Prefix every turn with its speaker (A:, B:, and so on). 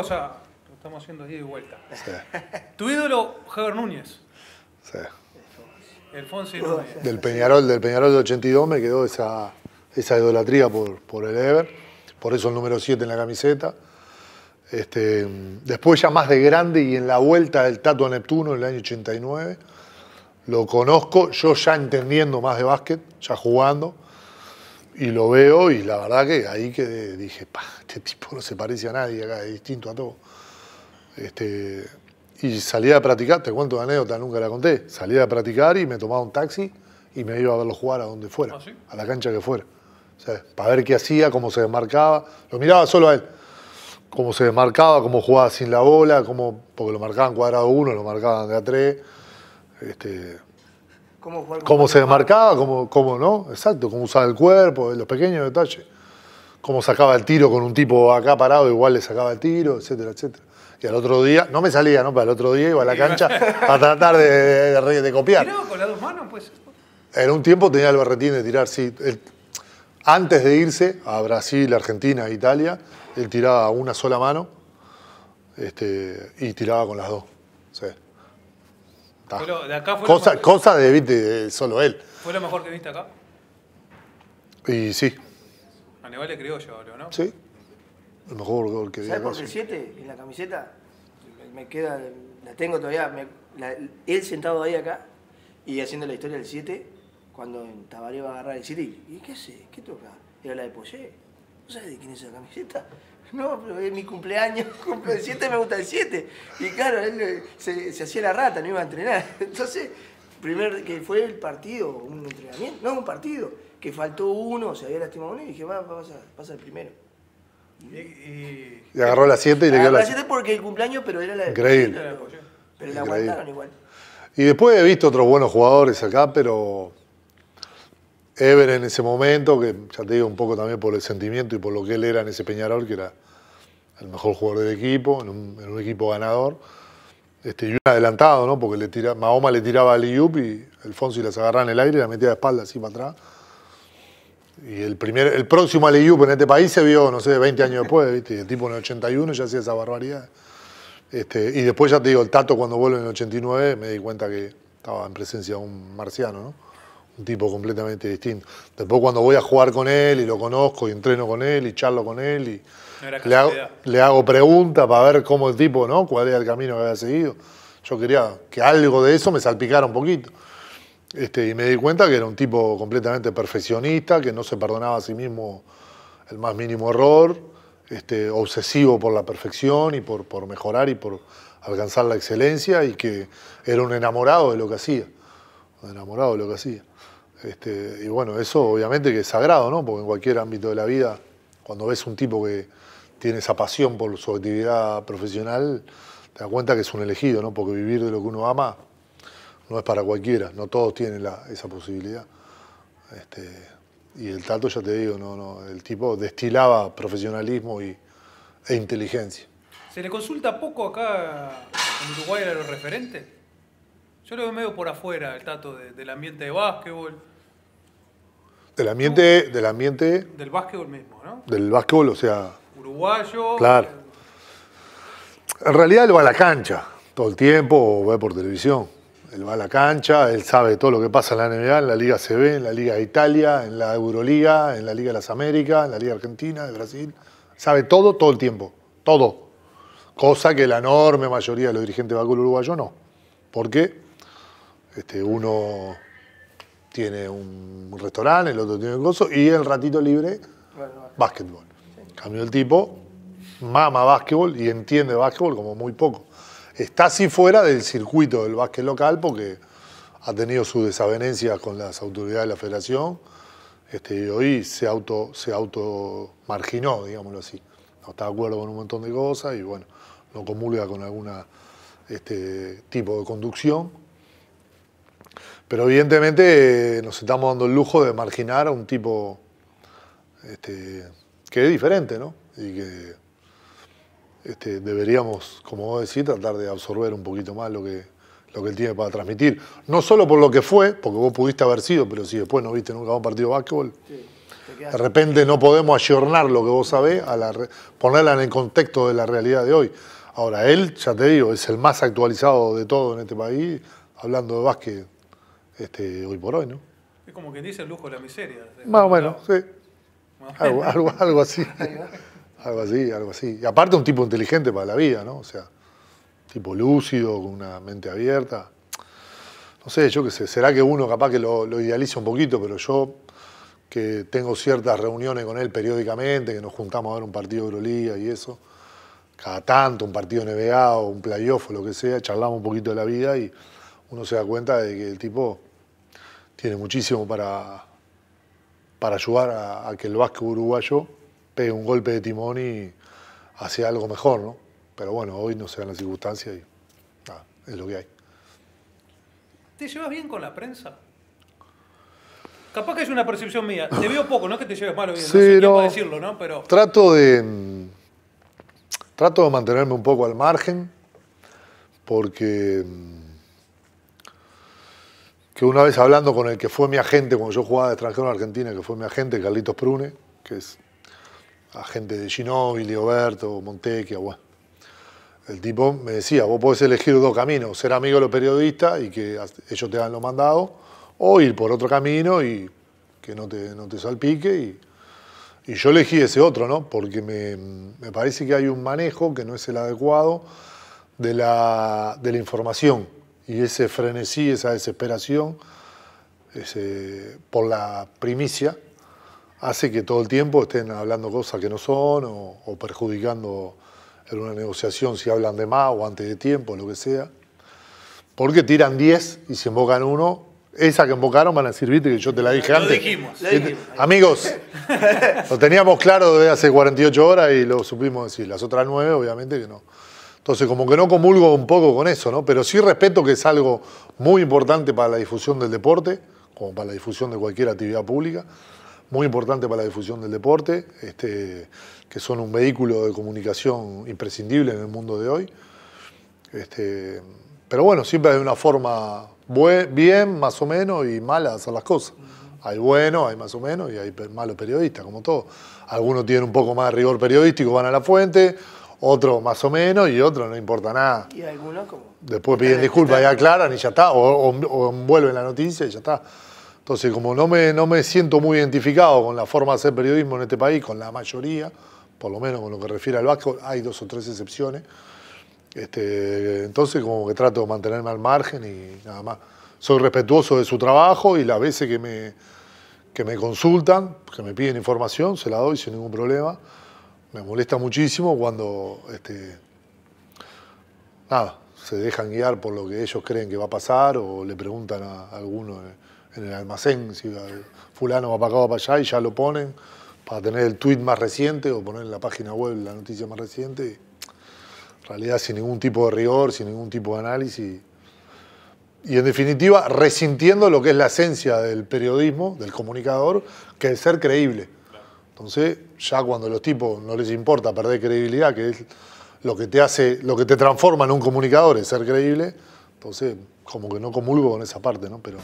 A: o sea, lo estamos haciendo día y vuelta. Tu ídolo, Javier Núñez. Sí. El Fonsi Núñez. Del
B: Peñarol, del Peñarol del 82 me quedó esa, esa idolatría por, por el Ever, por eso el número 7 en la camiseta. Este, después ya más de grande y en la vuelta del Tatu a Neptuno en el año 89, lo conozco, yo ya entendiendo más de básquet, ya jugando, y lo veo y la verdad que ahí que dije, este tipo no se parece a nadie acá, es distinto a todo. Este, y salía a practicar, te cuento una anécdota, nunca la conté, salía a practicar y me tomaba un taxi y me iba a verlo jugar a donde fuera, ¿Ah, a la cancha que fuera. O sea, para ver qué hacía, cómo se desmarcaba, lo miraba solo a él, cómo se desmarcaba, cómo jugaba sin la bola, cómo, porque lo marcaban cuadrado uno, lo marcaban de a tres. Este, cómo, se desmarcaba, cómo, cómo, no, exacto, cómo usaba el cuerpo, los pequeños detalles. Cómo sacaba el tiro con un tipo acá parado, igual le sacaba el tiro, etcétera, etcétera. Y al otro día, no me salía, ¿no? Pero al otro día iba a la cancha a tratar de, copiar. ¿Tiraba
A: con las dos manos, pues?
B: En un tiempo tenía el barretín de tirar, sí. antes de irse a Brasil, Argentina, Italia, él tiraba una sola mano este, y tiraba con las dos. Sí. Pero de acá fue cosa, de, de, solo él.
A: ¿Fue lo mejor que viste acá? Y sí. A Neval le creo yo, ¿no? Sí.
B: El mejor gol que vi. ¿Sabes por qué
A: 7 en la camiseta?
B: Me queda, la tengo todavía. él sentado ahí acá y haciendo la historia del 7, cuando en Tabaré va a agarrar el 7 y, qué hace? ¿Qué toca? Era la de Poyé. ¿No sabes de quién es esa camiseta? No, pero es mi cumpleaños, cumple el 7, me gusta el 7. Y claro, él se, hacía la rata, no iba a entrenar. Entonces, primer que fue el partido, un entrenamiento, no, un partido, que faltó uno, se había lastimado uno y dije, va, va pasa, pasa el primero. Y,
A: agarró la 7 y le dio la 7
B: porque el cumpleaños, pero era la Increíble. Pero, pero la aguantaron igual. Y después he visto otros buenos jugadores acá, pero Ever en ese momento, que ya te digo un poco también por el sentimiento y por lo que él era en ese Peñarol, que era el mejor jugador del equipo, en un, equipo ganador. Este, y un adelantado, ¿no? Porque le Mahoma le tiraba al Iup y Alfonso y las agarraba en el aire y la metía de espalda así para atrás. Y el, primer, el próximo al Iup en este país se vio, no sé, 20 años después, ¿viste? el tipo en el 81 ya hacía esa barbaridad. Este, y después ya te digo, el Tato cuando vuelve en el 89 me di cuenta que estaba en presencia de un marciano, ¿no? un tipo completamente distinto. Después cuando voy a jugar con él y lo conozco y entreno con él y charlo con él y le, hago, preguntas para ver cómo el tipo, ¿no? Cuál era el camino que había seguido. Yo quería que algo de eso me salpicara un poquito. Este, y me di cuenta que era un tipo completamente perfeccionista, que no se perdonaba a sí mismo el más mínimo error, este, obsesivo por la perfección y por, por mejorar y por alcanzar la excelencia y que era un enamorado de lo que hacía de enamorado de lo que hacía. Este, y bueno, eso obviamente que es sagrado, ¿no? Porque en cualquier ámbito de la vida, cuando ves un tipo que tiene esa pasión por su actividad profesional, te das cuenta que es un elegido, ¿no? Porque vivir de lo que uno ama no es para cualquiera, no todos tienen esa posibilidad. Este, y el tato, ya te digo, no, no, el tipo destilaba profesionalismo y, e inteligencia.
A: ¿Se le consulta poco acá en Uruguay a los referentes? Yo lo veo medio por afuera, el tato, del ambiente de básquetbol.
B: Del ambiente, del ambiente.
A: Del básquetbol mismo,
B: ¿no? Del básquetbol, o sea.
A: Uruguayo. Claro.
B: En realidad él va a la cancha todo el tiempo, o ve por televisión. Él va a la cancha, él sabe todo lo que pasa en la NBA, en la Liga CB, en la Liga de Italia, en la Euroliga, en la Liga de las Américas, en la Liga Argentina, de Brasil. Sabe todo, todo el tiempo. Todo. Cosa que la enorme mayoría de los dirigentes de básquetbol uruguayo no. ¿Por qué? Este, uno tiene un restaurante, el otro tiene un gozo, y el ratito libre, básquetbol. Cambio el tipo, mama básquetbol y entiende básquetbol como muy poco. Está así fuera del circuito del básquet local porque ha tenido sus desavenencias con las autoridades de la federación este, y hoy se auto, se auto marginó, digámoslo así. No está de acuerdo con un montón de cosas y bueno, no comulga con algún este, tipo de conducción pero evidentemente eh, nos estamos dando el lujo de marginar a un tipo este, que es diferente, ¿no? Y que este, deberíamos, como vos decís, tratar de absorber un poquito más lo que, lo que él tiene para transmitir. No solo por lo que fue, porque vos pudiste haber sido, pero si después no viste nunca un partido de básquetbol, de repente no podemos ayornar lo que vos sabés, a la ponerla en el contexto de la realidad de hoy. Ahora, él, ya te digo, es el más actualizado de todo en este país, hablando de básquet este, hoy por hoy, ¿no?
A: Es como quien dice el lujo de la miseria.
B: Más o menos, sí.
A: Algo, algo,
B: así. algo así, algo así. Y aparte un tipo inteligente para la vida, ¿no? O sea, tipo lúcido, con una mente abierta. No sé, yo qué sé, será que uno capaz que lo, lo idealiza un poquito, pero yo que tengo ciertas reuniones con él periódicamente, que nos juntamos a ver un partido de Euroliga y eso, cada tanto, un partido NBA o un playoff o lo que sea, charlamos un poquito de la vida y uno se da cuenta de que el tipo tiene muchísimo para, para ayudar a, que el básquet uruguayo pegue un golpe de timón y hace algo mejor, ¿no? Pero bueno, hoy no se dan las circunstancias y nada, es lo que hay.
A: ¿Te llevas bien con la prensa? Capaz que es una percepción mía. Te veo poco, no es que te lleves mal o bien, sí, no decirlo, ¿no?
B: Trato de... Trato de mantenerme un poco al margen porque que una vez hablando con el que fue mi agente cuando yo jugaba de extranjero en Argentina, que fue mi agente, Carlitos Prune, que es agente de Ginóbili, Oberto, Montecchia, bueno. El tipo me decía, vos podés elegir dos caminos, ser amigo de los periodistas y que ellos te hagan lo mandado, o ir por otro camino y que no te, no te salpique. Y, y, yo elegí ese otro, ¿no? Porque me, parece que hay un manejo que no es el adecuado de la, de la información y ese frenesí, esa desesperación por la primicia, hace que todo el tiempo estén hablando cosas que no son o, perjudicando en una negociación si hablan de más o antes de tiempo, lo que sea. Porque tiran 10 y se invocan uno, esa que invocaron van a servirte que yo te la dije antes. lo dijimos. Amigos, lo teníamos claro desde hace 48 horas y lo supimos decir. Las otras 9 obviamente que no. Entonces, como que no comulgo un poco con eso, ¿no? Pero sí respeto que es algo muy importante para la difusión del deporte, como para la difusión de cualquier actividad pública, muy importante para la difusión del deporte, este, que son un vehículo de comunicación imprescindible en el mundo de hoy. Este, pero bueno, siempre hay una forma bien, más o menos, y mala de hacer las cosas. Hay buenos, hay más o menos, y hay malos periodistas, como todo. Algunos tienen un poco más de rigor periodístico, van a la fuente, otro más o menos y otro no importa nada. Y Después piden disculpas y aclaran y ya está, o, o, envuelven la noticia y ya está. Entonces, como no me, no me siento muy identificado con la forma de hacer periodismo en este país, con la mayoría, por lo menos con lo que refiere al Vasco, hay dos o tres excepciones. Este, entonces, como que trato de mantenerme al margen y nada más. Soy respetuoso de su trabajo y las veces que me, que me consultan, que me piden información, se la doy sin ningún problema me molesta muchísimo cuando este, se dejan guiar por lo que ellos creen que va a pasar o le preguntan a alguno en el almacén si fulano va para acá o para allá y ya lo ponen para tener el tweet más reciente o poner en la página web la noticia más reciente. En realidad sin ningún tipo de rigor, sin ningún tipo de análisis. Y en definitiva, resintiendo lo que es la esencia del periodismo, del comunicador, que es ser creíble. Entonces, ya cuando a los tipos no les importa perder credibilidad, que es lo que te hace, lo que te transforma en un comunicador, es ser creíble, entonces como que no comulgo con esa parte, ¿no? Pero